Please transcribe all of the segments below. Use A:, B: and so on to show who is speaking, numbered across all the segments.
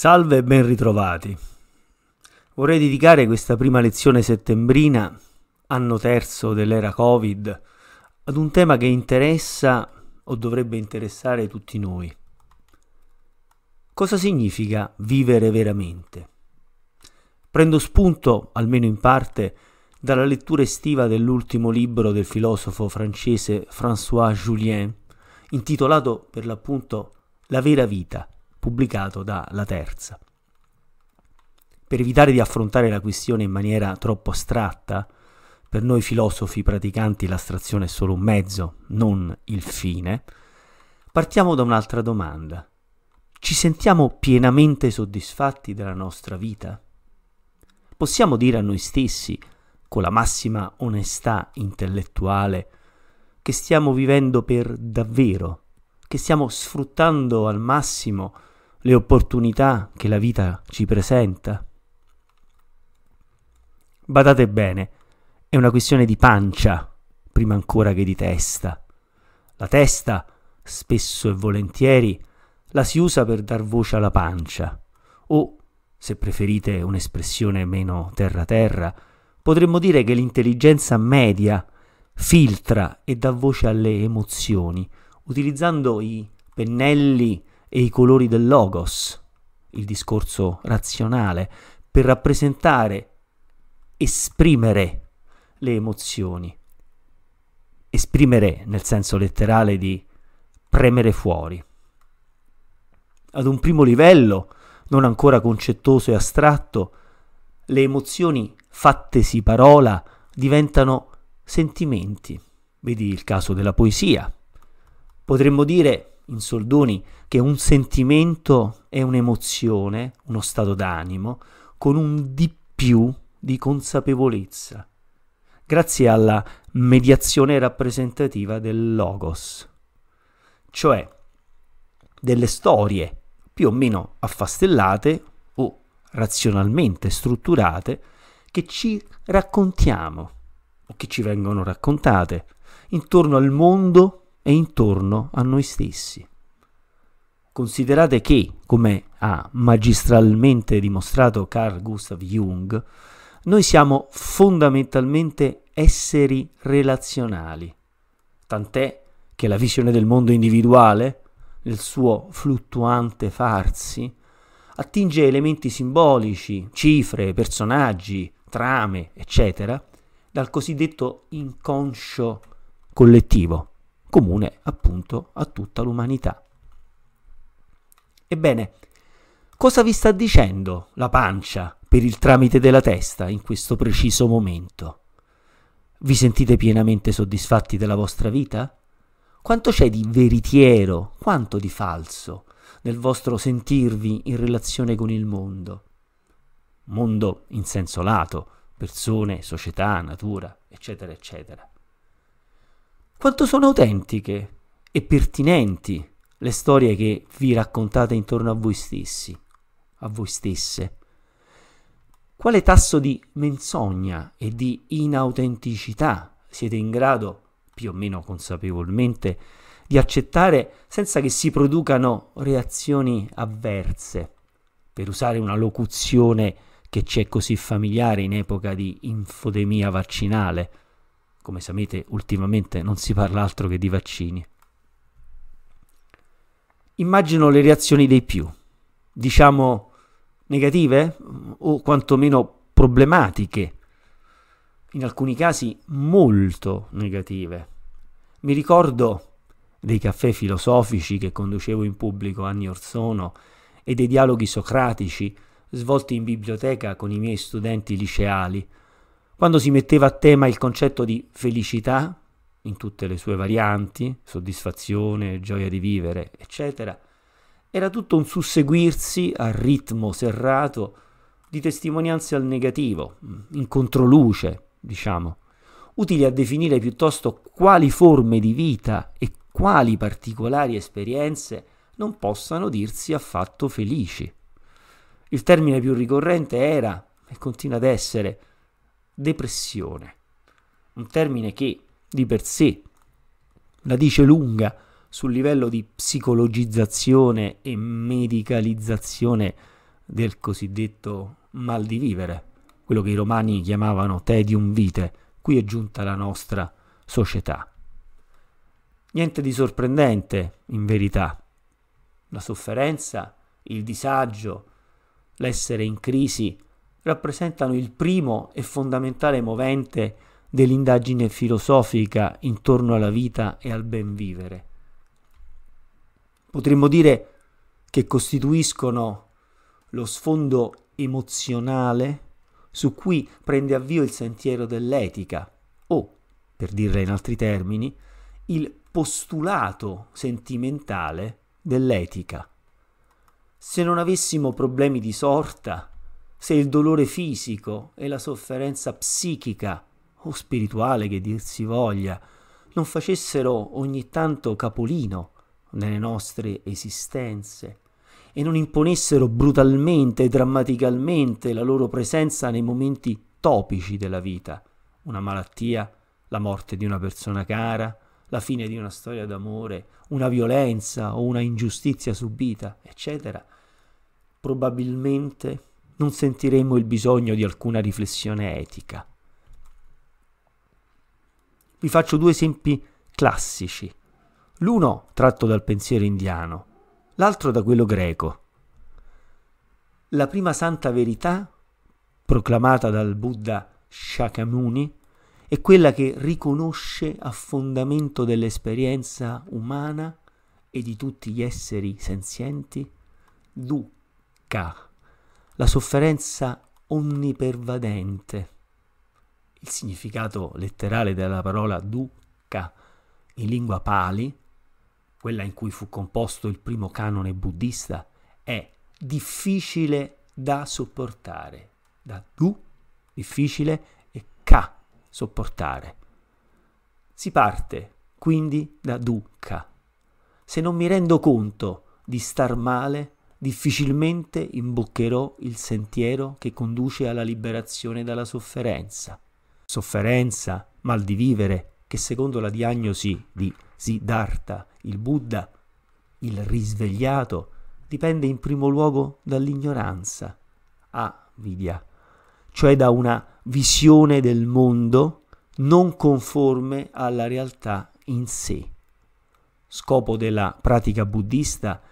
A: Salve e ben ritrovati. Vorrei dedicare questa prima lezione settembrina, anno terzo dell'era Covid, ad un tema che interessa o dovrebbe interessare tutti noi. Cosa significa vivere veramente? Prendo spunto, almeno in parte, dalla lettura estiva dell'ultimo libro del filosofo francese François Julien, intitolato per l'appunto La vera vita pubblicato da La Terza. Per evitare di affrontare la questione in maniera troppo astratta, per noi filosofi praticanti l'astrazione è solo un mezzo, non il fine, partiamo da un'altra domanda. Ci sentiamo pienamente soddisfatti della nostra vita? Possiamo dire a noi stessi, con la massima onestà intellettuale, che stiamo vivendo per davvero, che stiamo sfruttando al massimo le opportunità che la vita ci presenta. Badate bene, è una questione di pancia prima ancora che di testa. La testa, spesso e volentieri, la si usa per dar voce alla pancia, o, se preferite un'espressione meno terra-terra, potremmo dire che l'intelligenza media filtra e dà voce alle emozioni, utilizzando i pennelli e i colori del logos, il discorso razionale, per rappresentare, esprimere le emozioni. Esprimere nel senso letterale di premere fuori. Ad un primo livello, non ancora concettoso e astratto, le emozioni fattesi parola diventano sentimenti. Vedi il caso della poesia. Potremmo dire in soldoni che un sentimento è un'emozione, uno stato d'animo, con un di più di consapevolezza, grazie alla mediazione rappresentativa del logos, cioè delle storie più o meno affastellate o razionalmente strutturate che ci raccontiamo o che ci vengono raccontate intorno al mondo e intorno a noi stessi. Considerate che, come ha magistralmente dimostrato Carl Gustav Jung, noi siamo fondamentalmente esseri relazionali, tant'è che la visione del mondo individuale, nel suo fluttuante farsi, attinge elementi simbolici, cifre, personaggi, trame, eccetera, dal cosiddetto inconscio collettivo comune appunto a tutta l'umanità. Ebbene, cosa vi sta dicendo la pancia per il tramite della testa in questo preciso momento? Vi sentite pienamente soddisfatti della vostra vita? Quanto c'è di veritiero, quanto di falso nel vostro sentirvi in relazione con il mondo? Mondo in senso lato, persone, società, natura, eccetera, eccetera quanto sono autentiche e pertinenti le storie che vi raccontate intorno a voi stessi, a voi stesse. Quale tasso di menzogna e di inautenticità siete in grado, più o meno consapevolmente, di accettare senza che si producano reazioni avverse, per usare una locuzione che ci è così familiare in epoca di infodemia vaccinale. Come sapete, ultimamente non si parla altro che di vaccini. Immagino le reazioni dei più, diciamo negative o quantomeno problematiche, in alcuni casi molto negative. Mi ricordo dei caffè filosofici che conducevo in pubblico anni or sono e dei dialoghi socratici svolti in biblioteca con i miei studenti liceali, quando si metteva a tema il concetto di felicità, in tutte le sue varianti, soddisfazione, gioia di vivere, eccetera, era tutto un susseguirsi a ritmo serrato di testimonianze al negativo, in controluce, diciamo, utili a definire piuttosto quali forme di vita e quali particolari esperienze non possano dirsi affatto felici. Il termine più ricorrente era, e continua ad essere, depressione. Un termine che di per sé la dice lunga sul livello di psicologizzazione e medicalizzazione del cosiddetto mal di vivere, quello che i romani chiamavano tedium vitae, qui è giunta la nostra società. Niente di sorprendente, in verità. La sofferenza, il disagio, l'essere in crisi rappresentano il primo e fondamentale movente dell'indagine filosofica intorno alla vita e al ben vivere. Potremmo dire che costituiscono lo sfondo emozionale su cui prende avvio il sentiero dell'etica o, per dirla in altri termini, il postulato sentimentale dell'etica. Se non avessimo problemi di sorta, se il dolore fisico e la sofferenza psichica o spirituale che dir si voglia non facessero ogni tanto capolino nelle nostre esistenze e non imponessero brutalmente e drammaticalmente la loro presenza nei momenti topici della vita, una malattia, la morte di una persona cara, la fine di una storia d'amore, una violenza o una ingiustizia subita, eccetera, probabilmente non sentiremo il bisogno di alcuna riflessione etica. Vi faccio due esempi classici, l'uno tratto dal pensiero indiano, l'altro da quello greco. La prima santa verità, proclamata dal Buddha Shakyamuni, è quella che riconosce a fondamento dell'esperienza umana e di tutti gli esseri senzienti dukkha la sofferenza onnipervadente. Il significato letterale della parola dukkha in lingua pali, quella in cui fu composto il primo canone buddista, è difficile da sopportare. Da du, difficile, e ka, sopportare. Si parte quindi da dukkha. Se non mi rendo conto di star male, difficilmente imboccherò il sentiero che conduce alla liberazione dalla sofferenza. Sofferenza, mal di vivere, che secondo la diagnosi di Siddhartha, il Buddha, il risvegliato, dipende in primo luogo dall'ignoranza, avidia, ah, cioè da una visione del mondo non conforme alla realtà in sé. Scopo della pratica buddista è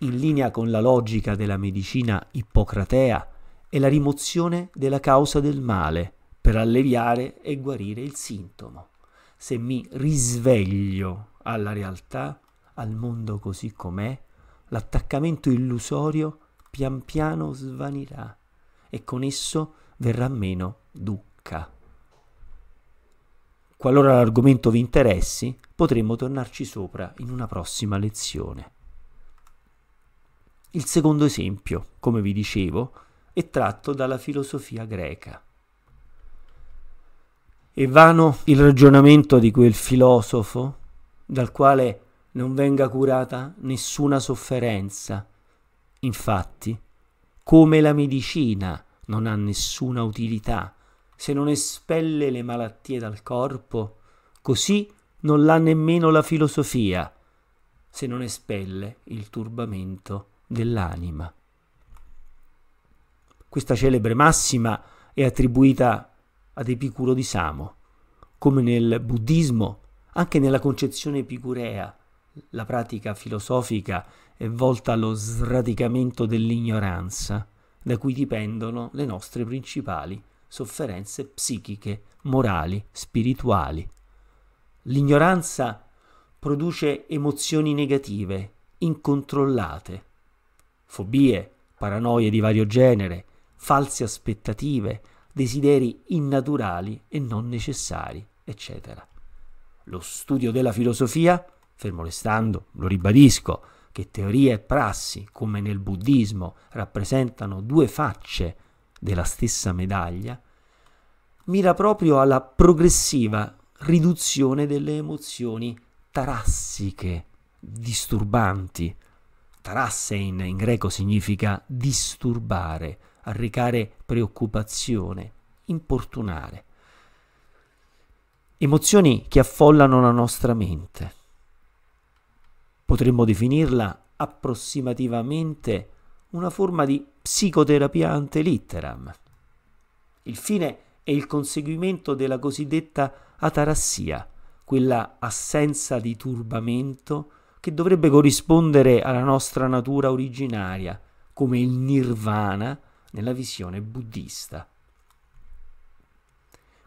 A: in linea con la logica della medicina ippocratea, è la rimozione della causa del male per alleviare e guarire il sintomo. Se mi risveglio alla realtà, al mondo così com'è, l'attaccamento illusorio pian piano svanirà e con esso verrà meno ducca. Qualora l'argomento vi interessi, potremo tornarci sopra in una prossima lezione. Il secondo esempio, come vi dicevo, è tratto dalla filosofia greca. E vano il ragionamento di quel filosofo dal quale non venga curata nessuna sofferenza. Infatti, come la medicina non ha nessuna utilità se non espelle le malattie dal corpo, così non l'ha nemmeno la filosofia se non espelle il turbamento dell'anima. Questa celebre massima è attribuita ad Epicuro di Samo, come nel buddismo, anche nella concezione epicurea. La pratica filosofica è volta allo sradicamento dell'ignoranza, da cui dipendono le nostre principali sofferenze psichiche, morali, spirituali. L'ignoranza produce emozioni negative, incontrollate, fobie, paranoie di vario genere, false aspettative, desideri innaturali e non necessari, eccetera. Lo studio della filosofia, fermo restando, lo ribadisco, che teoria e prassi, come nel buddismo, rappresentano due facce della stessa medaglia, mira proprio alla progressiva riduzione delle emozioni tarassiche, disturbanti, Tarassein in greco significa disturbare, arrecare preoccupazione, importunare. Emozioni che affollano la nostra mente. Potremmo definirla approssimativamente una forma di psicoterapia ante litteram. Il fine è il conseguimento della cosiddetta atarassia, quella assenza di turbamento che dovrebbe corrispondere alla nostra natura originaria, come il nirvana nella visione buddista.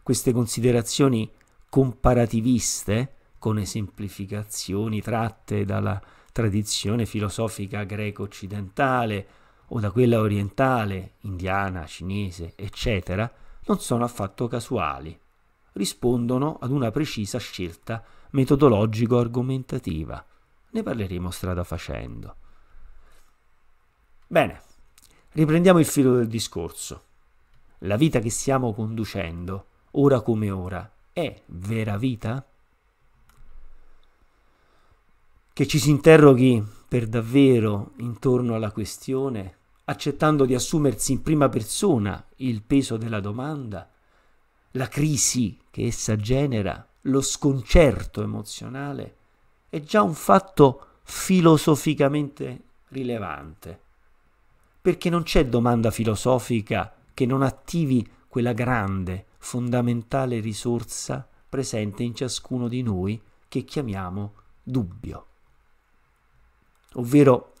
A: Queste considerazioni comparativiste, con esemplificazioni tratte dalla tradizione filosofica greco-occidentale o da quella orientale, indiana, cinese, eccetera, non sono affatto casuali. Rispondono ad una precisa scelta metodologico-argomentativa ne parleremo strada facendo. Bene, riprendiamo il filo del discorso. La vita che stiamo conducendo, ora come ora, è vera vita? Che ci si interroghi per davvero intorno alla questione, accettando di assumersi in prima persona il peso della domanda, la crisi che essa genera, lo sconcerto emozionale, è già un fatto filosoficamente rilevante, perché non c'è domanda filosofica che non attivi quella grande, fondamentale risorsa presente in ciascuno di noi che chiamiamo dubbio. Ovvero,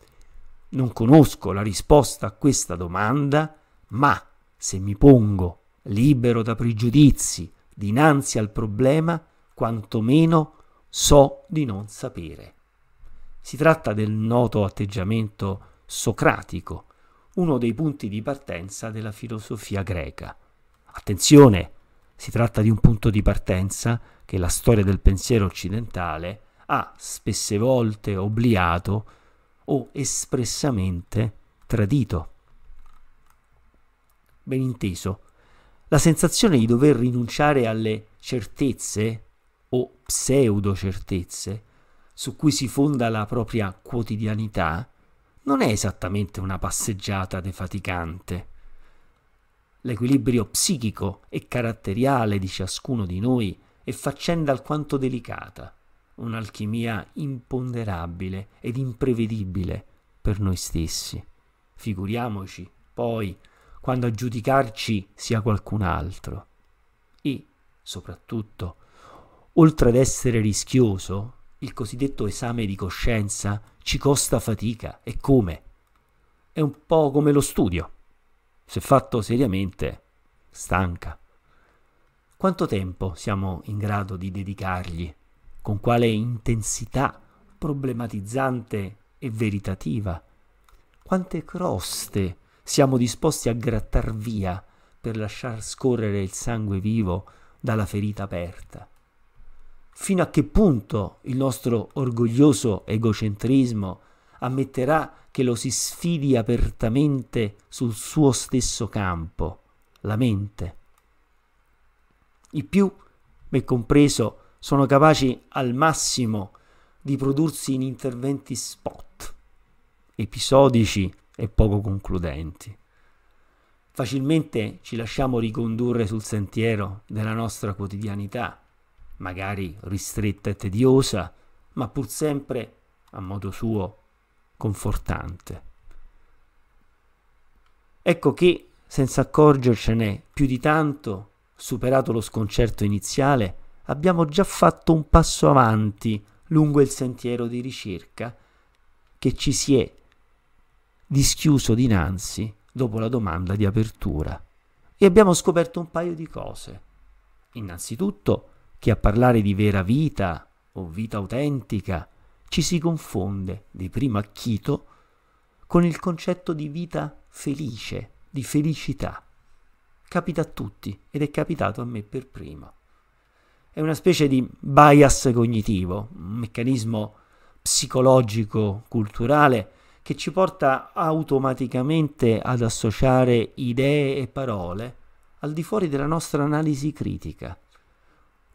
A: non conosco la risposta a questa domanda, ma se mi pongo libero da pregiudizi dinanzi al problema, quantomeno so di non sapere. Si tratta del noto atteggiamento socratico, uno dei punti di partenza della filosofia greca. Attenzione, si tratta di un punto di partenza che la storia del pensiero occidentale ha spesse volte obliato o espressamente tradito. Ben inteso, la sensazione di dover rinunciare alle certezze o pseudo certezze su cui si fonda la propria quotidianità, non è esattamente una passeggiata defaticante. L'equilibrio psichico e caratteriale di ciascuno di noi è faccenda alquanto delicata, un'alchimia imponderabile ed imprevedibile per noi stessi. Figuriamoci, poi, quando a giudicarci sia qualcun altro. E, soprattutto, Oltre ad essere rischioso, il cosiddetto esame di coscienza ci costa fatica. E come? È un po' come lo studio. Se fatto seriamente, stanca. Quanto tempo siamo in grado di dedicargli? Con quale intensità problematizzante e veritativa? Quante croste siamo disposti a grattar via per lasciar scorrere il sangue vivo dalla ferita aperta? fino a che punto il nostro orgoglioso egocentrismo ammetterà che lo si sfidi apertamente sul suo stesso campo, la mente. I più, me compreso, sono capaci al massimo di prodursi in interventi spot, episodici e poco concludenti. Facilmente ci lasciamo ricondurre sul sentiero della nostra quotidianità, magari ristretta e tediosa, ma pur sempre, a modo suo, confortante. Ecco che, senza accorgercene più di tanto, superato lo sconcerto iniziale, abbiamo già fatto un passo avanti lungo il sentiero di ricerca che ci si è dischiuso dinanzi dopo la domanda di apertura. E abbiamo scoperto un paio di cose. Innanzitutto, che a parlare di vera vita o vita autentica ci si confonde di primo acchito con il concetto di vita felice, di felicità. Capita a tutti ed è capitato a me per primo. È una specie di bias cognitivo, un meccanismo psicologico, culturale, che ci porta automaticamente ad associare idee e parole al di fuori della nostra analisi critica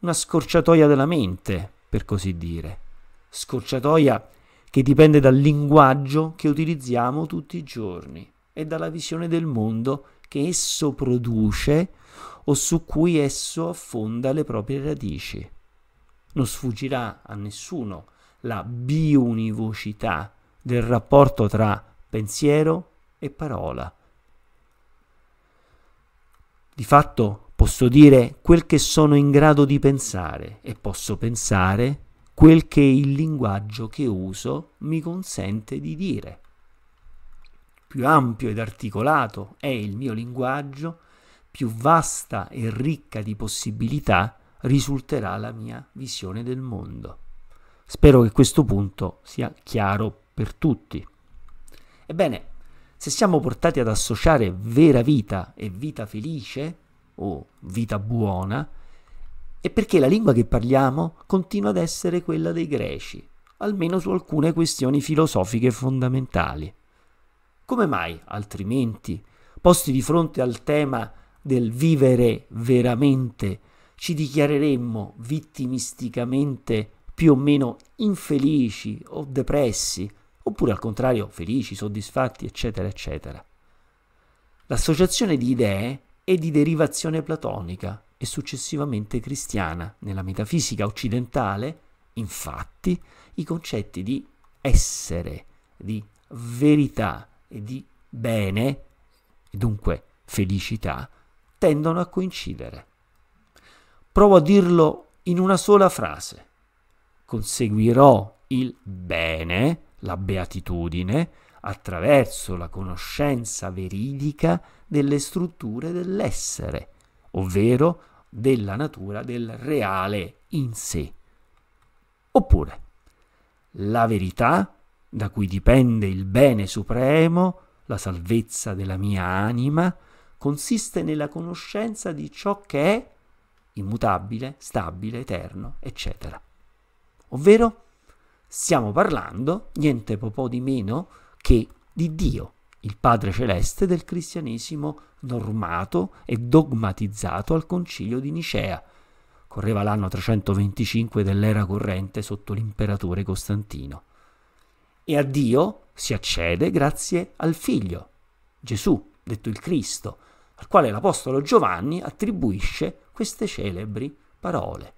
A: una scorciatoia della mente, per così dire. Scorciatoia che dipende dal linguaggio che utilizziamo tutti i giorni e dalla visione del mondo che esso produce o su cui esso affonda le proprie radici. Non sfuggirà a nessuno la biunivocità del rapporto tra pensiero e parola. Di fatto Posso dire quel che sono in grado di pensare e posso pensare quel che il linguaggio che uso mi consente di dire. Più ampio ed articolato è il mio linguaggio, più vasta e ricca di possibilità risulterà la mia visione del mondo. Spero che questo punto sia chiaro per tutti. Ebbene, se siamo portati ad associare vera vita e vita felice, o vita buona è perché la lingua che parliamo continua ad essere quella dei greci, almeno su alcune questioni filosofiche fondamentali. Come mai, altrimenti, posti di fronte al tema del vivere veramente, ci dichiareremmo vittimisticamente più o meno infelici o depressi, oppure al contrario felici, soddisfatti, eccetera, eccetera. L'associazione di idee e di derivazione platonica e successivamente cristiana. Nella metafisica occidentale, infatti, i concetti di essere, di verità e di bene, e dunque felicità, tendono a coincidere. Provo a dirlo in una sola frase. Conseguirò il bene, la beatitudine, attraverso la conoscenza veridica delle strutture dell'essere, ovvero della natura del reale in sé. Oppure, la verità, da cui dipende il bene supremo, la salvezza della mia anima, consiste nella conoscenza di ciò che è immutabile, stabile, eterno, eccetera. Ovvero, stiamo parlando, niente po' di meno, che di Dio, il Padre Celeste del cristianesimo normato e dogmatizzato al concilio di Nicea. Correva l'anno 325 dell'era corrente sotto l'imperatore Costantino. E a Dio si accede grazie al Figlio, Gesù, detto il Cristo, al quale l'Apostolo Giovanni attribuisce queste celebri parole.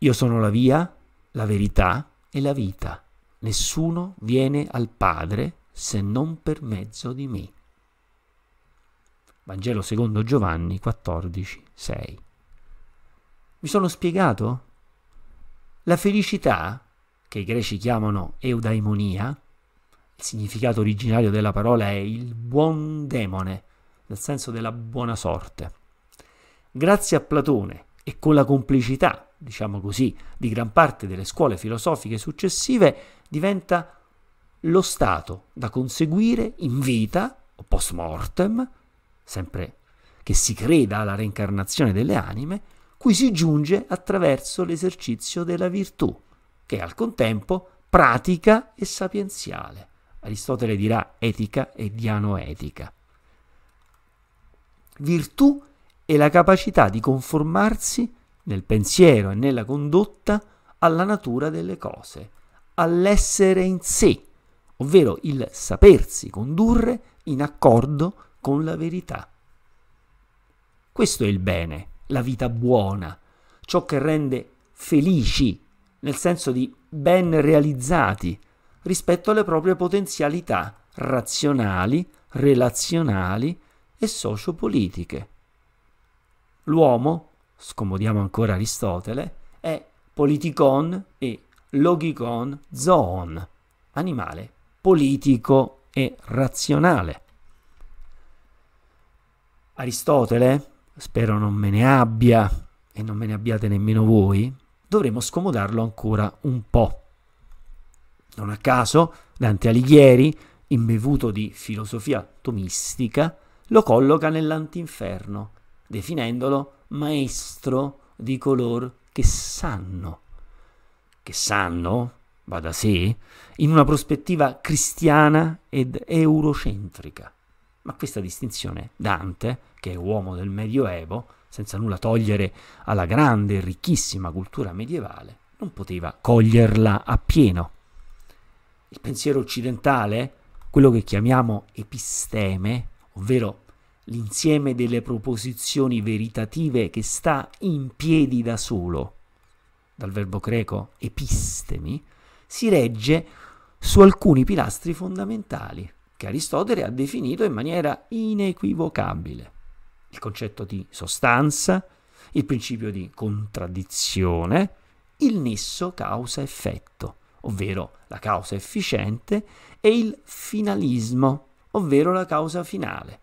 A: Io sono la via, la verità e la vita. Nessuno viene al Padre se non per mezzo di me. Vangelo secondo Giovanni 14, 6. Mi sono spiegato? La felicità, che i greci chiamano eudaimonia, il significato originario della parola è il buon demone, nel senso della buona sorte. Grazie a Platone e con la complicità, diciamo così, di gran parte delle scuole filosofiche successive, diventa lo stato da conseguire in vita o post mortem, sempre che si creda alla reincarnazione delle anime, cui si giunge attraverso l'esercizio della virtù, che è al contempo pratica e sapienziale. Aristotele dirà etica e dianoetica. Virtù è la capacità di conformarsi nel pensiero e nella condotta alla natura delle cose, all'essere in sé, ovvero il sapersi condurre in accordo con la verità. Questo è il bene, la vita buona, ciò che rende felici, nel senso di ben realizzati, rispetto alle proprie potenzialità razionali, relazionali e sociopolitiche. L'uomo, scomodiamo ancora Aristotele, è politikon e logikon zoon, animale politico e razionale. Aristotele, spero non me ne abbia e non me ne abbiate nemmeno voi, dovremo scomodarlo ancora un po'. Non a caso Dante Alighieri, imbevuto di filosofia tomistica, lo colloca nell'antinferno, definendolo maestro di color che sanno. Che sanno, va da sé, in una prospettiva cristiana ed eurocentrica. Ma questa distinzione Dante, che è uomo del Medioevo, senza nulla togliere alla grande e ricchissima cultura medievale, non poteva coglierla appieno. Il pensiero occidentale, quello che chiamiamo episteme, ovvero l'insieme delle proposizioni veritative che sta in piedi da solo, dal verbo greco epistemi, si regge su alcuni pilastri fondamentali che Aristotele ha definito in maniera inequivocabile. Il concetto di sostanza, il principio di contraddizione, il nesso causa-effetto, ovvero la causa efficiente, e il finalismo, ovvero la causa finale.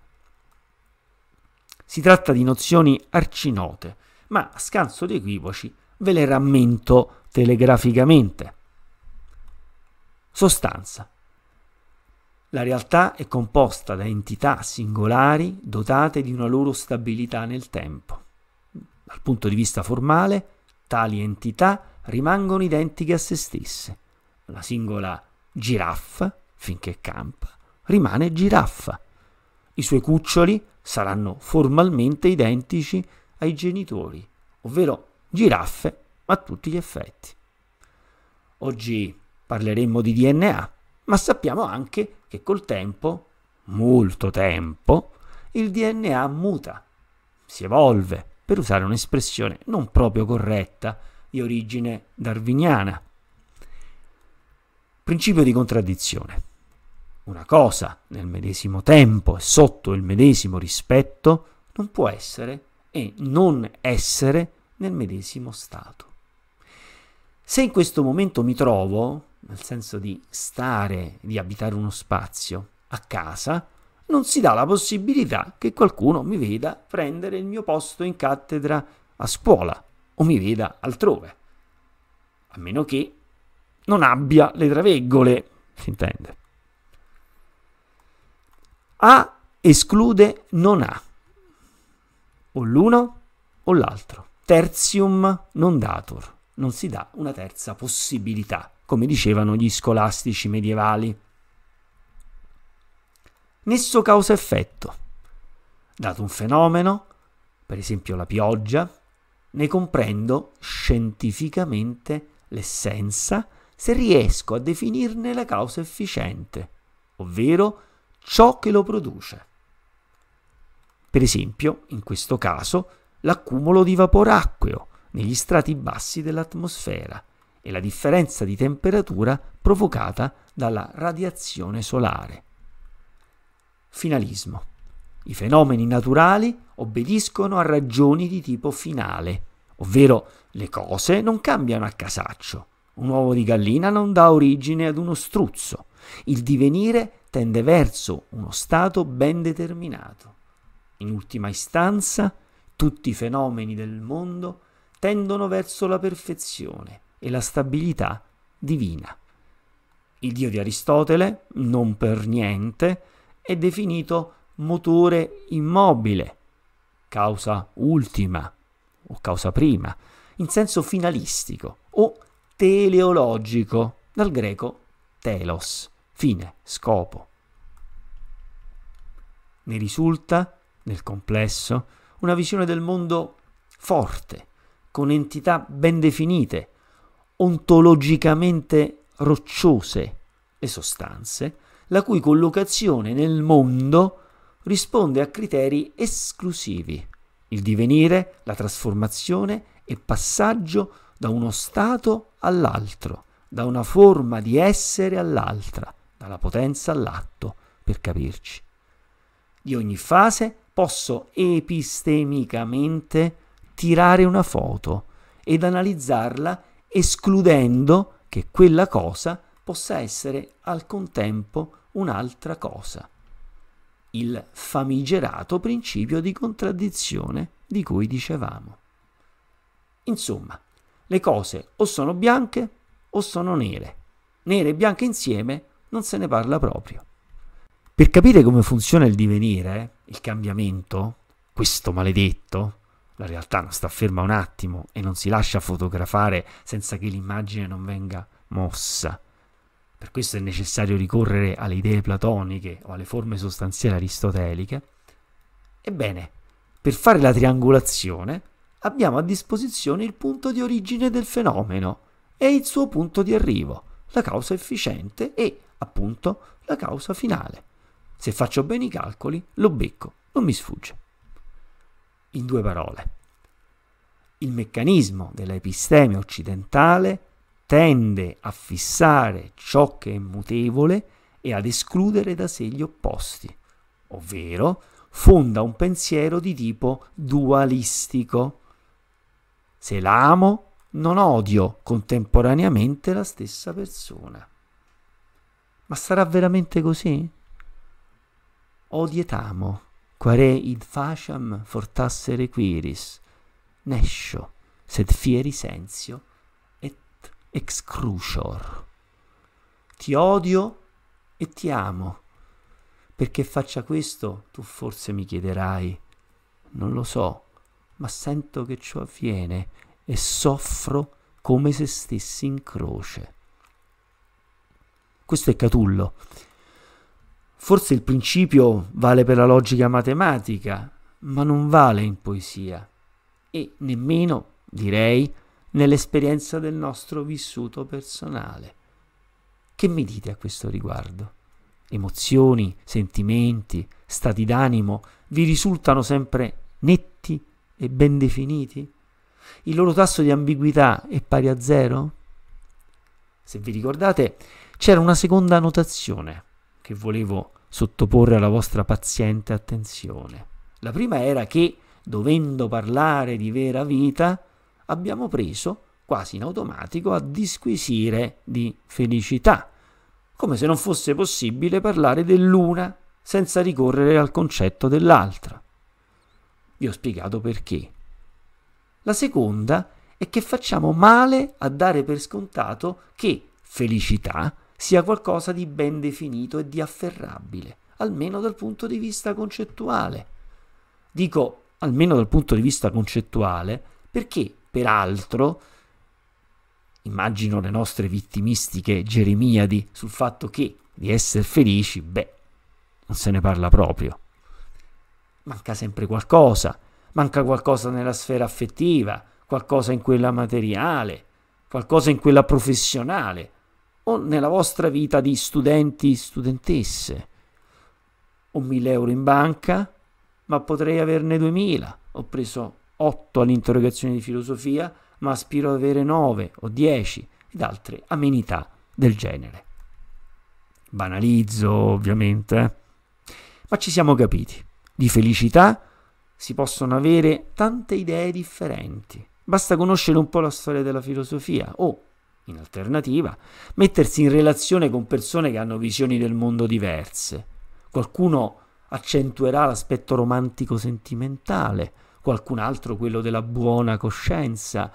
A: Si tratta di nozioni arcinote, ma a scanso di equivoci ve le rammento telegraficamente. Sostanza. La realtà è composta da entità singolari dotate di una loro stabilità nel tempo. Dal punto di vista formale, tali entità rimangono identiche a se stesse. La singola giraffa, finché campa, rimane giraffa. I suoi cuccioli saranno formalmente identici ai genitori, ovvero giraffe a tutti gli effetti. Oggi parleremmo di DNA, ma sappiamo anche che col tempo, molto tempo, il DNA muta, si evolve, per usare un'espressione non proprio corretta di origine darwiniana. Principio di contraddizione. Una cosa nel medesimo tempo e sotto il medesimo rispetto non può essere e non essere nel medesimo stato. Se in questo momento mi trovo nel senso di stare, di abitare uno spazio a casa, non si dà la possibilità che qualcuno mi veda prendere il mio posto in cattedra a scuola o mi veda altrove, a meno che non abbia le traveggole, si intende. A esclude non A, o l'uno o l'altro. Tertium non datur, non si dà una terza possibilità come dicevano gli scolastici medievali. Nesso causa-effetto. Dato un fenomeno, per esempio la pioggia, ne comprendo scientificamente l'essenza se riesco a definirne la causa efficiente, ovvero ciò che lo produce. Per esempio, in questo caso, l'accumulo di vapor acqueo negli strati bassi dell'atmosfera, e la differenza di temperatura provocata dalla radiazione solare. Finalismo. I fenomeni naturali obbediscono a ragioni di tipo finale, ovvero le cose non cambiano a casaccio. Un uovo di gallina non dà origine ad uno struzzo. Il divenire tende verso uno stato ben determinato. In ultima istanza, tutti i fenomeni del mondo tendono verso la perfezione e la stabilità divina. Il Dio di Aristotele, non per niente, è definito motore immobile, causa ultima o causa prima, in senso finalistico o teleologico, dal greco telos, fine, scopo. Ne risulta, nel complesso, una visione del mondo forte, con entità ben definite, ontologicamente rocciose, le sostanze, la cui collocazione nel mondo risponde a criteri esclusivi, il divenire, la trasformazione e passaggio da uno stato all'altro, da una forma di essere all'altra, dalla potenza all'atto, per capirci. Di ogni fase posso epistemicamente tirare una foto ed analizzarla escludendo che quella cosa possa essere al contempo un'altra cosa. Il famigerato principio di contraddizione di cui dicevamo. Insomma, le cose o sono bianche o sono nere. Nere e bianche insieme non se ne parla proprio. Per capire come funziona il divenire, il cambiamento, questo maledetto, la realtà non sta ferma un attimo e non si lascia fotografare senza che l'immagine non venga mossa. Per questo è necessario ricorrere alle idee platoniche o alle forme sostanziali aristoteliche. Ebbene, per fare la triangolazione abbiamo a disposizione il punto di origine del fenomeno e il suo punto di arrivo, la causa efficiente e, appunto, la causa finale. Se faccio bene i calcoli, lo becco, non mi sfugge. In due parole, il meccanismo dell'episteme occidentale tende a fissare ciò che è mutevole e ad escludere da sé gli opposti, ovvero fonda un pensiero di tipo dualistico. Se l'amo, non odio contemporaneamente la stessa persona. Ma sarà veramente così? Odietamo quare id faciam fortasse requiris, nescio, sed fieri sensio, et excrucior. Ti odio e ti amo. Perché faccia questo, tu forse mi chiederai. Non lo so, ma sento che ciò avviene e soffro come se stessi in croce. Questo è Catullo Forse il principio vale per la logica matematica, ma non vale in poesia e nemmeno, direi, nell'esperienza del nostro vissuto personale. Che mi dite a questo riguardo? Emozioni, sentimenti, stati d'animo vi risultano sempre netti e ben definiti? Il loro tasso di ambiguità è pari a zero? Se vi ricordate, c'era una seconda notazione che volevo sottoporre alla vostra paziente attenzione. La prima era che, dovendo parlare di vera vita, abbiamo preso quasi in automatico a disquisire di felicità, come se non fosse possibile parlare dell'una senza ricorrere al concetto dell'altra. Vi ho spiegato perché. La seconda è che facciamo male a dare per scontato che felicità sia qualcosa di ben definito e di afferrabile, almeno dal punto di vista concettuale. Dico almeno dal punto di vista concettuale perché, peraltro, immagino le nostre vittimistiche geremiadi sul fatto che di essere felici, beh, non se ne parla proprio. Manca sempre qualcosa, manca qualcosa nella sfera affettiva, qualcosa in quella materiale, qualcosa in quella professionale, o nella vostra vita di studenti, studentesse. Ho 1000 euro in banca, ma potrei averne 2000. Ho preso 8 all'interrogazione di filosofia, ma aspiro ad avere 9 o 10 ed altre amenità del genere. Banalizzo, ovviamente, eh. ma ci siamo capiti. Di felicità si possono avere tante idee differenti. Basta conoscere un po' la storia della filosofia o oh, in alternativa, mettersi in relazione con persone che hanno visioni del mondo diverse. Qualcuno accentuerà l'aspetto romantico sentimentale, qualcun altro quello della buona coscienza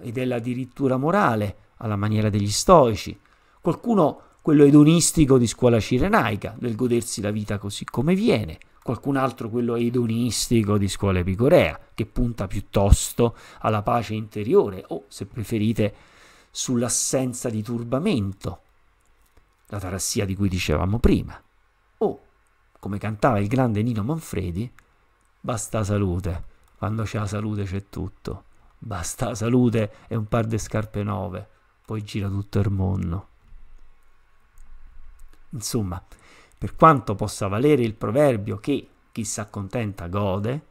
A: e della dirittura morale, alla maniera degli stoici, qualcuno quello edonistico di scuola cirenaica, del godersi la vita così come viene, qualcun altro quello edonistico di scuola epicorea, che punta piuttosto alla pace interiore o, se preferite, sull'assenza di turbamento, la tarassia di cui dicevamo prima, o, come cantava il grande Nino Manfredi, basta salute, quando c'è la salute c'è tutto, basta salute e un par di scarpe nuove, poi gira tutto il mondo. Insomma, per quanto possa valere il proverbio che chi si accontenta gode,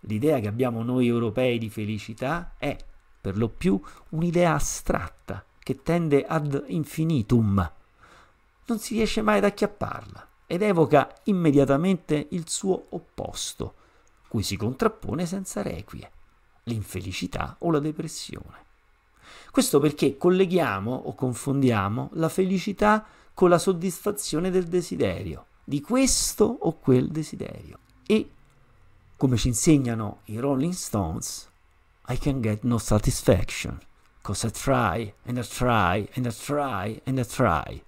A: l'idea che abbiamo noi europei di felicità è per lo più un'idea astratta che tende ad infinitum. Non si riesce mai ad acchiapparla ed evoca immediatamente il suo opposto, cui si contrappone senza requie, l'infelicità o la depressione. Questo perché colleghiamo o confondiamo la felicità con la soddisfazione del desiderio, di questo o quel desiderio. E, come ci insegnano i Rolling Stones, i can get no satisfaction, cause I try, and I try, and I try, and I try.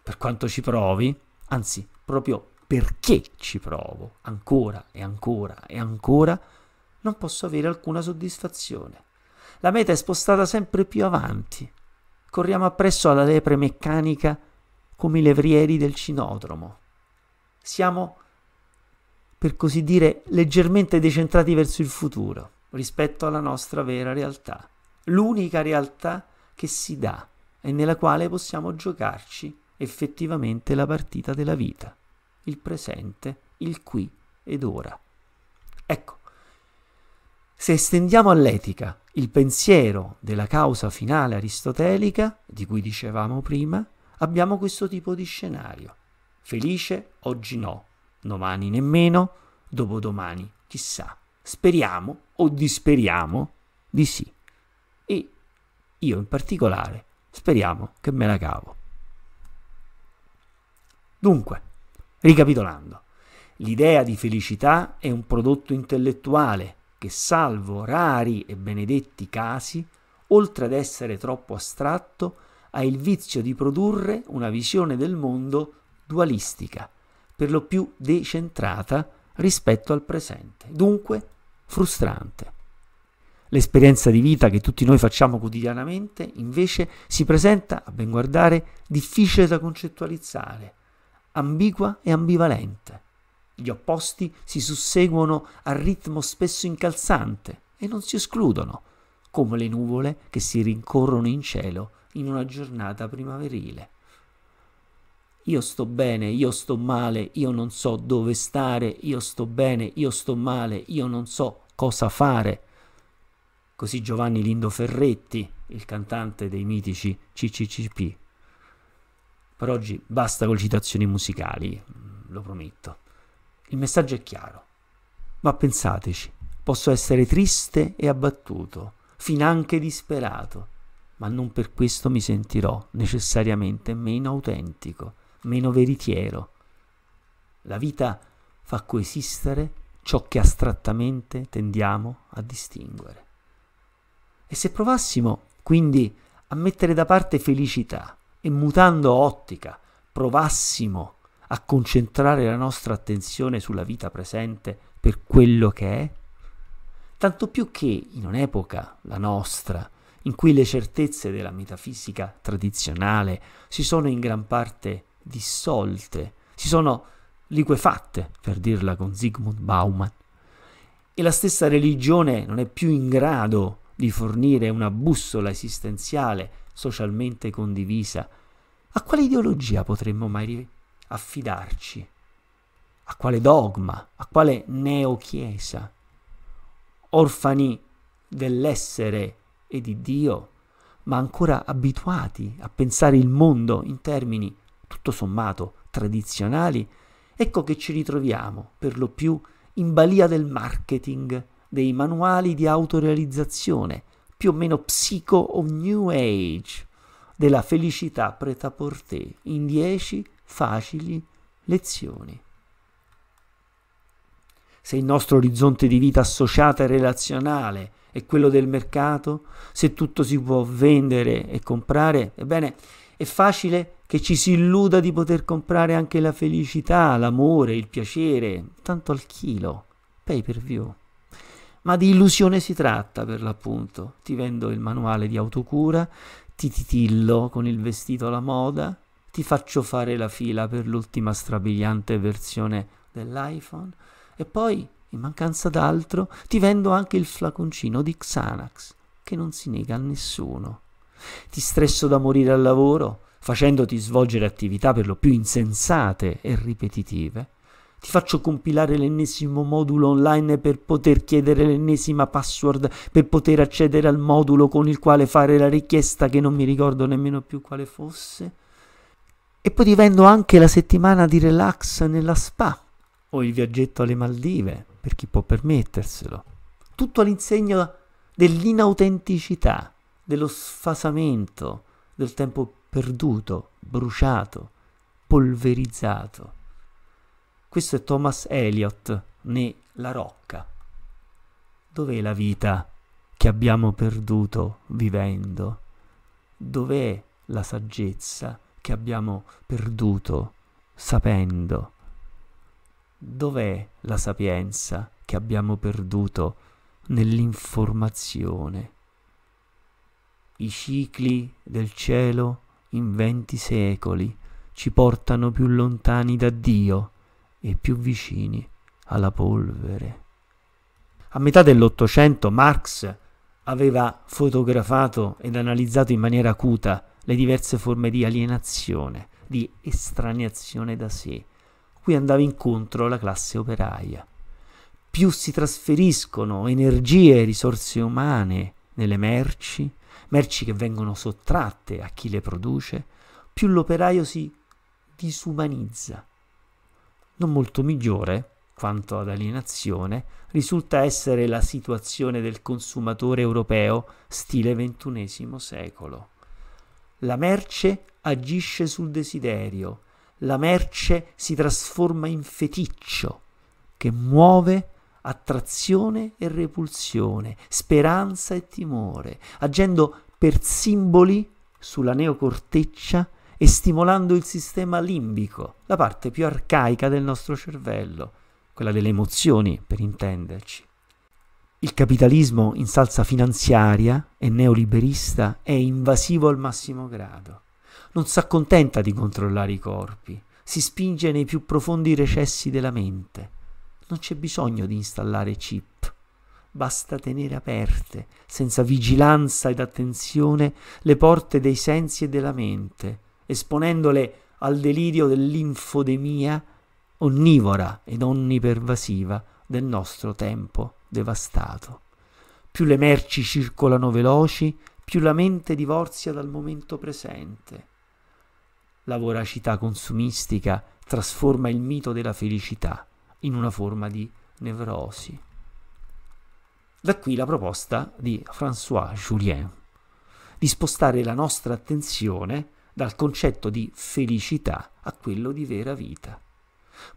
A: Per quanto ci provi, anzi, proprio perché ci provo ancora e ancora e ancora, non posso avere alcuna soddisfazione. La meta è spostata sempre più avanti. Corriamo appresso alla lepre meccanica come i levrieri del cinodromo. Siamo, per così dire, leggermente decentrati verso il futuro rispetto alla nostra vera realtà, l'unica realtà che si dà e nella quale possiamo giocarci effettivamente la partita della vita, il presente, il qui ed ora. Ecco, se estendiamo all'etica il pensiero della causa finale aristotelica, di cui dicevamo prima, abbiamo questo tipo di scenario. Felice oggi no, domani nemmeno, dopodomani chissà. Speriamo o disperiamo di sì. E io in particolare speriamo che me la cavo. Dunque, ricapitolando, l'idea di felicità è un prodotto intellettuale che, salvo rari e benedetti casi, oltre ad essere troppo astratto, ha il vizio di produrre una visione del mondo dualistica, per lo più decentrata rispetto al presente, dunque frustrante. L'esperienza di vita che tutti noi facciamo quotidianamente invece si presenta, a ben guardare, difficile da concettualizzare, ambigua e ambivalente. Gli opposti si susseguono a ritmo spesso incalzante e non si escludono, come le nuvole che si rincorrono in cielo in una giornata primaverile. Io sto bene, io sto male, io non so dove stare, io sto bene, io sto male, io non so cosa fare. Così Giovanni Lindo Ferretti, il cantante dei mitici CCCP. Per oggi basta con le citazioni musicali, lo prometto. Il messaggio è chiaro. Ma pensateci, posso essere triste e abbattuto, finanche disperato, ma non per questo mi sentirò necessariamente meno autentico, meno veritiero. La vita fa coesistere ciò che astrattamente tendiamo a distinguere. E se provassimo, quindi, a mettere da parte felicità e mutando ottica, provassimo a concentrare la nostra attenzione sulla vita presente per quello che è? Tanto più che in un'epoca, la nostra, in cui le certezze della metafisica tradizionale si sono in gran parte dissolte, si sono liquefatte, per dirla con Sigmund Bauman. E la stessa religione non è più in grado di fornire una bussola esistenziale socialmente condivisa. A quale ideologia potremmo mai affidarci? A quale dogma? A quale neochiesa? Orfani dell'essere e di Dio, ma ancora abituati a pensare il mondo in termini tutto sommato tradizionali ecco che ci ritroviamo, per lo più, in balia del marketing, dei manuali di autorealizzazione, più o meno psico o new age, della felicità preta à porter in dieci facili lezioni. Se il nostro orizzonte di vita associata e relazionale è quello del mercato, se tutto si può vendere e comprare, ebbene, è facile che ci si illuda di poter comprare anche la felicità, l'amore, il piacere, tanto al chilo, pay per view. Ma di illusione si tratta, per l'appunto. Ti vendo il manuale di autocura, ti titillo con il vestito alla moda, ti faccio fare la fila per l'ultima strabiliante versione dell'iPhone e poi, in mancanza d'altro, ti vendo anche il flaconcino di Xanax, che non si nega a nessuno. Ti stresso da morire al lavoro, facendoti svolgere attività per lo più insensate e ripetitive, ti faccio compilare l'ennesimo modulo online per poter chiedere l'ennesima password, per poter accedere al modulo con il quale fare la richiesta che non mi ricordo nemmeno più quale fosse. E poi ti vendo anche la settimana di relax nella spa o il viaggetto alle Maldive, per chi può permetterselo. Tutto all'insegna dell'inautenticità, dello sfasamento, del tempo più perduto, bruciato, polverizzato. Questo è Thomas Eliot né La Rocca. Dov'è la vita che abbiamo perduto vivendo? Dov'è la saggezza che abbiamo perduto sapendo? Dov'è la sapienza che abbiamo perduto nell'informazione? I cicli del cielo in venti secoli ci portano più lontani da Dio e più vicini alla polvere. A metà dell'Ottocento Marx aveva fotografato ed analizzato in maniera acuta le diverse forme di alienazione, di estraneazione da sé, cui andava incontro la classe operaia. Più si trasferiscono energie e risorse umane nelle merci, merci che vengono sottratte a chi le produce, più l'operaio si disumanizza. Non molto migliore, quanto ad alienazione, risulta essere la situazione del consumatore europeo stile XXI secolo. La merce agisce sul desiderio, la merce si trasforma in feticcio che muove attrazione e repulsione, speranza e timore, agendo per simboli sulla neocorteccia e stimolando il sistema limbico, la parte più arcaica del nostro cervello, quella delle emozioni, per intenderci. Il capitalismo in salsa finanziaria e neoliberista è invasivo al massimo grado. Non si accontenta di controllare i corpi, si spinge nei più profondi recessi della mente non c'è bisogno di installare chip. Basta tenere aperte, senza vigilanza ed attenzione, le porte dei sensi e della mente, esponendole al delirio dell'infodemia onnivora ed onnipervasiva del nostro tempo devastato. Più le merci circolano veloci, più la mente divorzia dal momento presente. La voracità consumistica trasforma il mito della felicità in una forma di nevrosi. Da qui la proposta di François Julien di spostare la nostra attenzione dal concetto di felicità a quello di vera vita.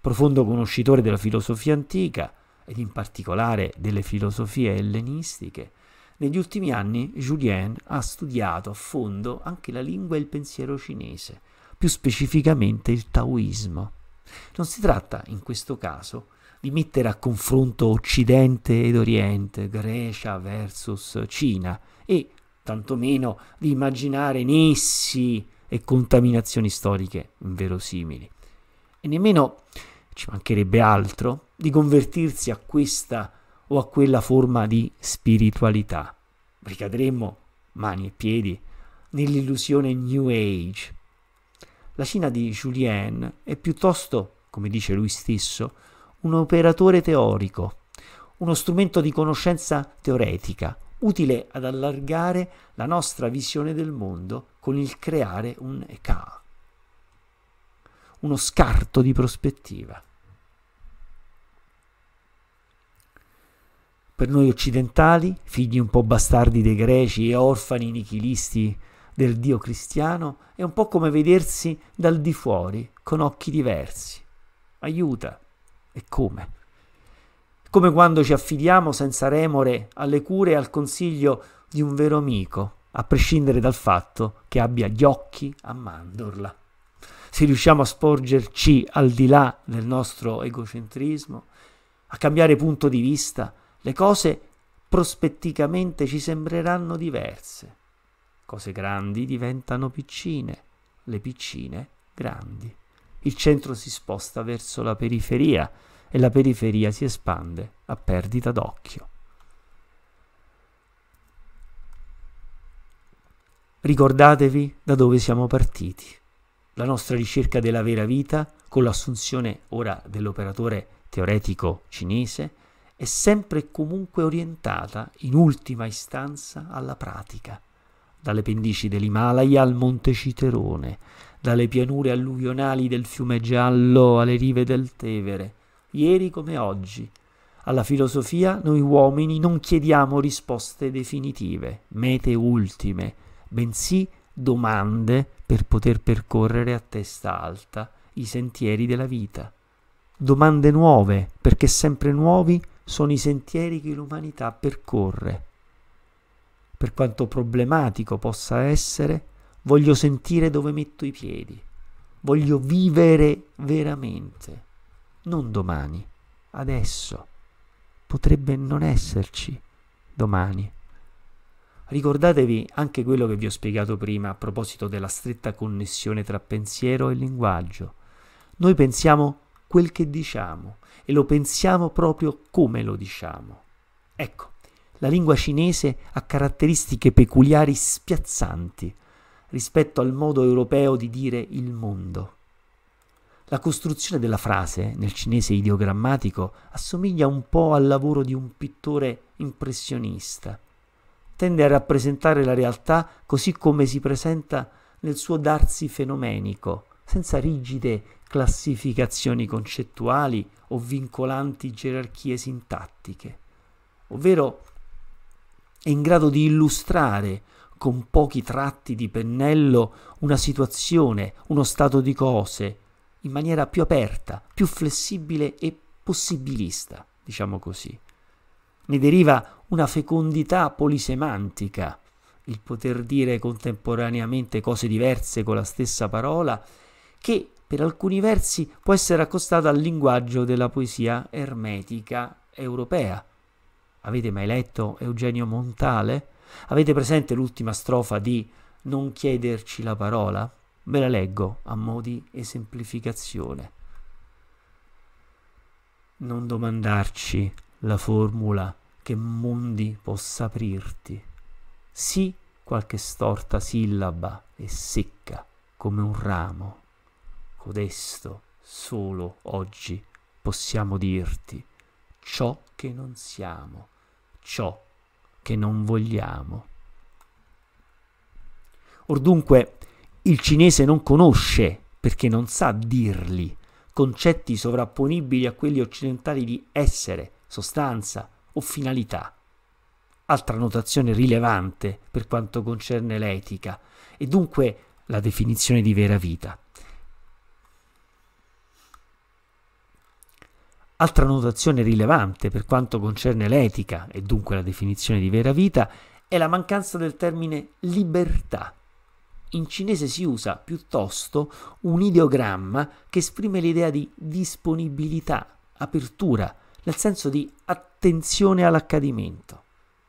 A: Profondo conoscitore della filosofia antica ed in particolare delle filosofie ellenistiche, negli ultimi anni Julien ha studiato a fondo anche la lingua e il pensiero cinese, più specificamente il taoismo. Non si tratta in questo caso di mettere a confronto Occidente ed Oriente, Grecia versus Cina e tantomeno di immaginare nessi e contaminazioni storiche inverosimili. E nemmeno ci mancherebbe altro di convertirsi a questa o a quella forma di spiritualità. Ricadremmo mani e piedi nell'illusione New Age, la Cina di Julien è piuttosto, come dice lui stesso, un operatore teorico, uno strumento di conoscenza teoretica, utile ad allargare la nostra visione del mondo con il creare un Ka, uno scarto di prospettiva. Per noi occidentali, figli un po' bastardi dei greci e orfani nichilisti del Dio cristiano è un po' come vedersi dal di fuori, con occhi diversi. Aiuta. E come? Come quando ci affidiamo senza remore alle cure e al consiglio di un vero amico, a prescindere dal fatto che abbia gli occhi a mandorla. Se riusciamo a sporgerci al di là del nostro egocentrismo, a cambiare punto di vista, le cose prospetticamente ci sembreranno diverse. Cose grandi diventano piccine, le piccine grandi. Il centro si sposta verso la periferia e la periferia si espande a perdita d'occhio. Ricordatevi da dove siamo partiti. La nostra ricerca della vera vita, con l'assunzione ora dell'operatore teoretico cinese, è sempre e comunque orientata in ultima istanza alla pratica dalle pendici dell'Himalaya al Monte Citerone, dalle pianure alluvionali del fiume Giallo alle rive del Tevere, ieri come oggi. Alla filosofia noi uomini non chiediamo risposte definitive, mete ultime, bensì domande per poter percorrere a testa alta i sentieri della vita. Domande nuove, perché sempre nuovi sono i sentieri che l'umanità percorre per quanto problematico possa essere, voglio sentire dove metto i piedi, voglio vivere veramente, non domani, adesso. Potrebbe non esserci domani. Ricordatevi anche quello che vi ho spiegato prima a proposito della stretta connessione tra pensiero e linguaggio. Noi pensiamo quel che diciamo e lo pensiamo proprio come lo diciamo. Ecco, la lingua cinese ha caratteristiche peculiari spiazzanti rispetto al modo europeo di dire il mondo. La costruzione della frase nel cinese ideogrammatico assomiglia un po' al lavoro di un pittore impressionista. Tende a rappresentare la realtà così come si presenta nel suo darsi fenomenico, senza rigide classificazioni concettuali o vincolanti gerarchie sintattiche, ovvero è in grado di illustrare con pochi tratti di pennello una situazione, uno stato di cose, in maniera più aperta, più flessibile e possibilista, diciamo così. Ne deriva una fecondità polisemantica, il poter dire contemporaneamente cose diverse con la stessa parola, che per alcuni versi può essere accostata al linguaggio della poesia ermetica europea, Avete mai letto Eugenio Montale? Avete presente l'ultima strofa di Non chiederci la parola? Ve la leggo a mo' di esemplificazione. Non domandarci la formula che mondi possa aprirti. Sì, qualche storta sillaba e secca come un ramo. Codesto solo oggi possiamo dirti ciò che non siamo ciò che non vogliamo. Or dunque il cinese non conosce, perché non sa dirli, concetti sovrapponibili a quelli occidentali di essere, sostanza o finalità. Altra notazione rilevante per quanto concerne l'etica e dunque la definizione di vera vita. Altra notazione rilevante per quanto concerne l'etica e dunque la definizione di vera vita è la mancanza del termine libertà. In cinese si usa piuttosto un ideogramma che esprime l'idea di disponibilità, apertura, nel senso di attenzione all'accadimento,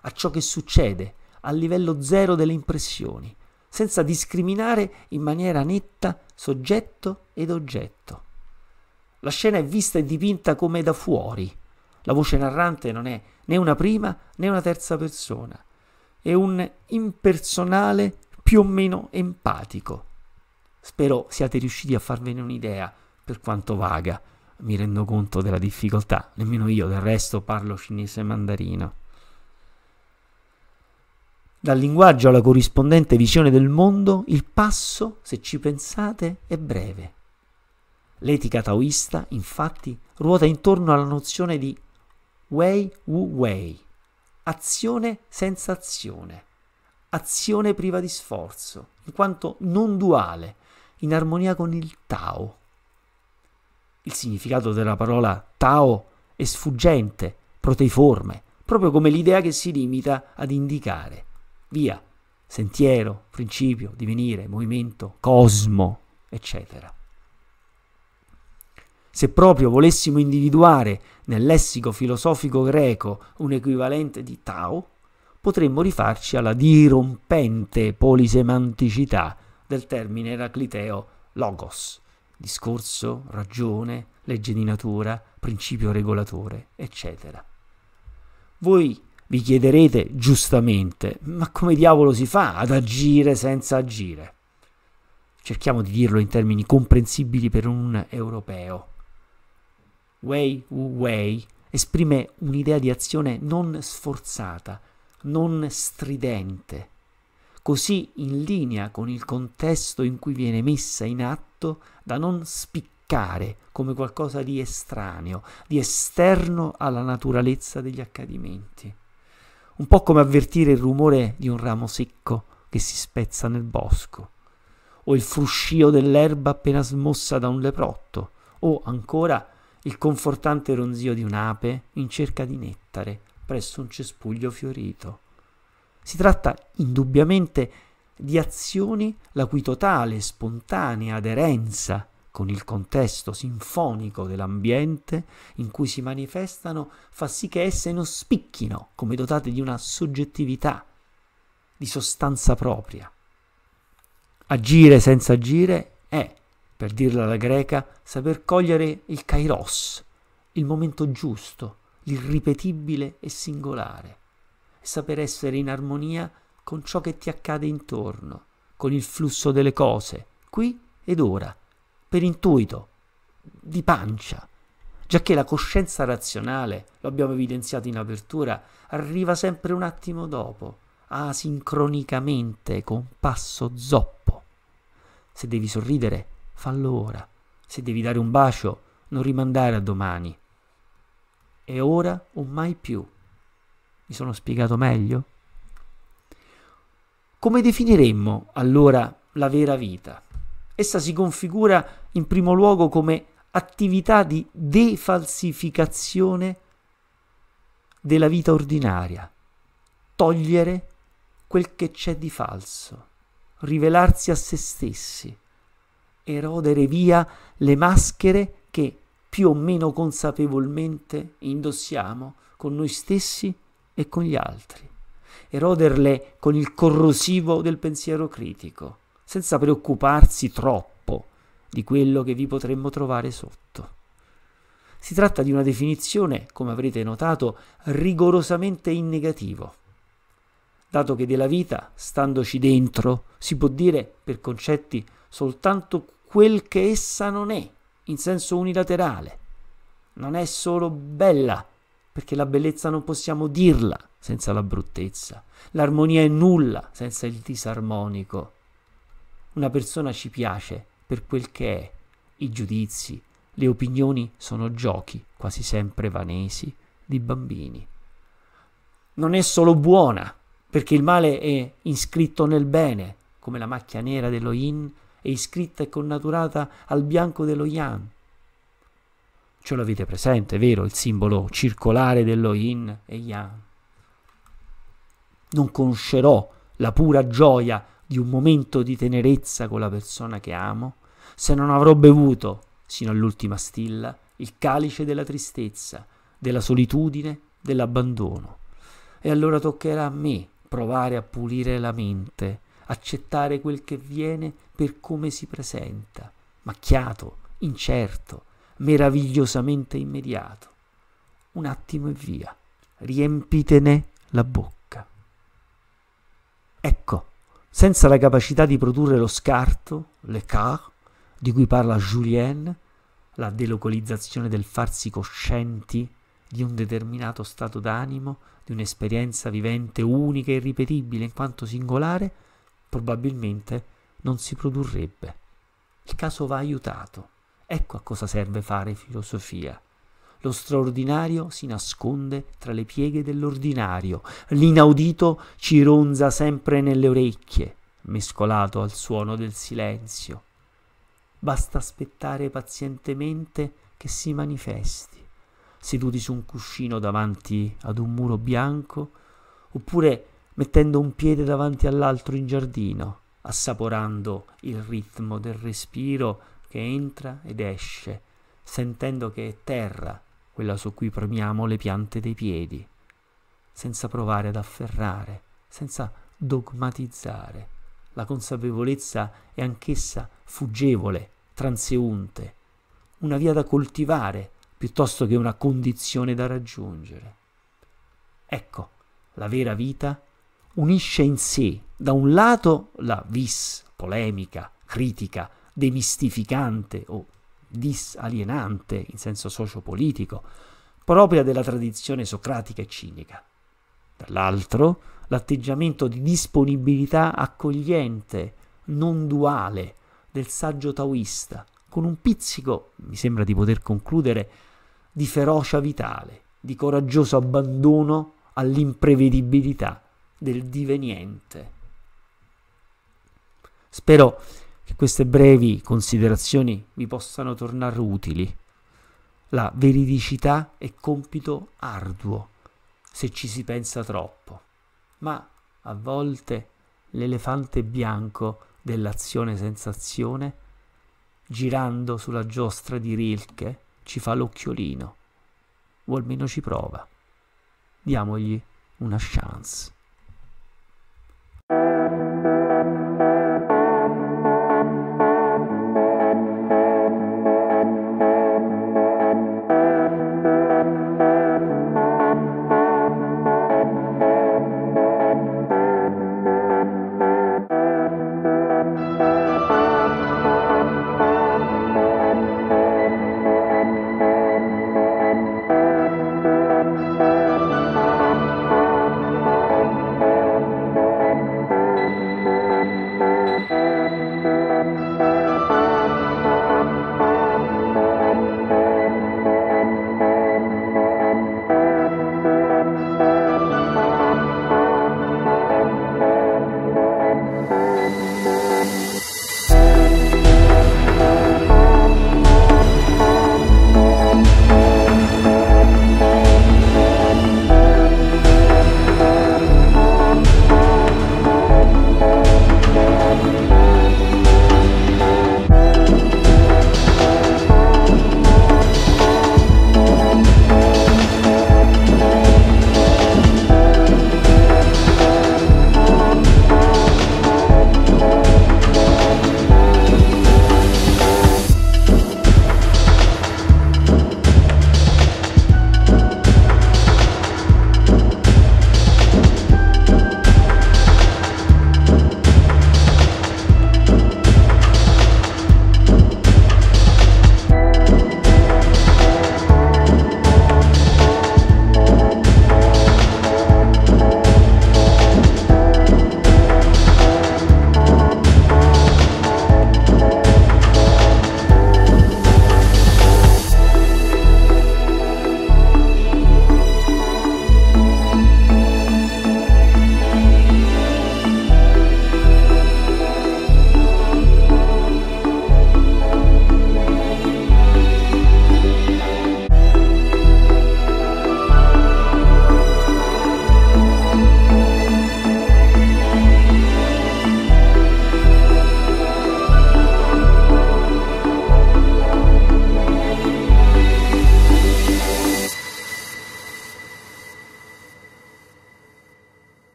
A: a ciò che succede, al livello zero delle impressioni, senza discriminare in maniera netta soggetto ed oggetto. La scena è vista e dipinta come da fuori. La voce narrante non è né una prima né una terza persona. È un impersonale più o meno empatico. Spero siate riusciti a farvene un'idea, per quanto vaga. Mi rendo conto della difficoltà, nemmeno io del resto parlo cinese mandarino. Dal linguaggio alla corrispondente visione del mondo, il passo, se ci pensate, è breve. L'etica taoista, infatti, ruota intorno alla nozione di Wei Wu Wei, azione senza azione, azione priva di sforzo, in quanto non duale, in armonia con il Tao. Il significato della parola Tao è sfuggente, proteiforme, proprio come l'idea che si limita ad indicare via, sentiero, principio, divenire, movimento, cosmo, eccetera. Se proprio volessimo individuare nel lessico filosofico greco un equivalente di Tao, potremmo rifarci alla dirompente polisemanticità del termine eracliteo logos, discorso, ragione, legge di natura, principio regolatore, eccetera. Voi vi chiederete giustamente, ma come diavolo si fa ad agire senza agire? Cerchiamo di dirlo in termini comprensibili per un europeo. Wei Wei esprime un'idea di azione non sforzata, non stridente, così in linea con il contesto in cui viene messa in atto da non spiccare come qualcosa di estraneo, di esterno alla naturalezza degli accadimenti. Un po' come avvertire il rumore di un ramo secco che si spezza nel bosco, o il fruscio dell'erba appena smossa da un leprotto, o ancora il confortante ronzio di un'ape in cerca di nettare presso un cespuglio fiorito. Si tratta indubbiamente di azioni la cui totale e spontanea aderenza con il contesto sinfonico dell'ambiente in cui si manifestano fa sì che esse non spicchino come dotate di una soggettività, di sostanza propria. Agire senza agire è per dirla alla greca, saper cogliere il kairos, il momento giusto, l'irripetibile e singolare, e saper essere in armonia con ciò che ti accade intorno, con il flusso delle cose, qui ed ora, per intuito, di pancia, giacché la coscienza razionale, lo abbiamo evidenziato in apertura, arriva sempre un attimo dopo, asincronicamente, con passo zoppo. Se devi sorridere, fallo ora. Se devi dare un bacio, non rimandare a domani. E ora o mai più. Mi sono spiegato meglio? Come definiremmo allora la vera vita? Essa si configura in primo luogo come attività di defalsificazione della vita ordinaria, togliere quel che c'è di falso, rivelarsi a se stessi, erodere via le maschere che più o meno consapevolmente indossiamo con noi stessi e con gli altri, eroderle con il corrosivo del pensiero critico, senza preoccuparsi troppo di quello che vi potremmo trovare sotto. Si tratta di una definizione, come avrete notato, rigorosamente in negativo, dato che della vita, standoci dentro, si può dire per concetti soltanto quel che essa non è, in senso unilaterale. Non è solo bella, perché la bellezza non possiamo dirla senza la bruttezza. L'armonia è nulla senza il disarmonico. Una persona ci piace per quel che è. I giudizi, le opinioni sono giochi, quasi sempre vanesi, di bambini. Non è solo buona, perché il male è iscritto nel bene, come la macchia nera dello yin e iscritta e connaturata al bianco dello yin. Ce l'avete presente, vero, il simbolo circolare dello yin e yang. Non conoscerò la pura gioia di un momento di tenerezza con la persona che amo se non avrò bevuto, sino all'ultima stilla, il calice della tristezza, della solitudine, dell'abbandono. E allora toccherà a me provare a pulire la mente accettare quel che viene per come si presenta, macchiato, incerto, meravigliosamente immediato. Un attimo e via, riempitene la bocca. Ecco, senza la capacità di produrre lo scarto, le l'écart, di cui parla Julien, la delocalizzazione del farsi coscienti di un determinato stato d'animo, di un'esperienza vivente unica e irripetibile in quanto singolare, probabilmente non si produrrebbe. Il caso va aiutato. Ecco a cosa serve fare filosofia. Lo straordinario si nasconde tra le pieghe dell'ordinario, l'inaudito ci ronza sempre nelle orecchie, mescolato al suono del silenzio. Basta aspettare pazientemente che si manifesti, seduti su un cuscino davanti ad un muro bianco, oppure mettendo un piede davanti all'altro in giardino, assaporando il ritmo del respiro che entra ed esce, sentendo che è terra quella su cui premiamo le piante dei piedi, senza provare ad afferrare, senza dogmatizzare. La consapevolezza è anch'essa fuggevole, transeunte, una via da coltivare piuttosto che una condizione da raggiungere. Ecco, la vera vita unisce in sé, da un lato, la vis, polemica, critica, demistificante o disalienante in senso sociopolitico, propria della tradizione socratica e cinica. Dall'altro, l'atteggiamento di disponibilità accogliente, non duale, del saggio taoista, con un pizzico, mi sembra di poter concludere, di ferocia vitale, di coraggioso abbandono all'imprevedibilità del diveniente. Spero che queste brevi considerazioni vi possano tornare utili. La veridicità è compito arduo se ci si pensa troppo, ma a volte l'elefante bianco dell'azione sensazione, girando sulla giostra di Rilke, ci fa l'occhiolino, o almeno ci prova. Diamogli una chance.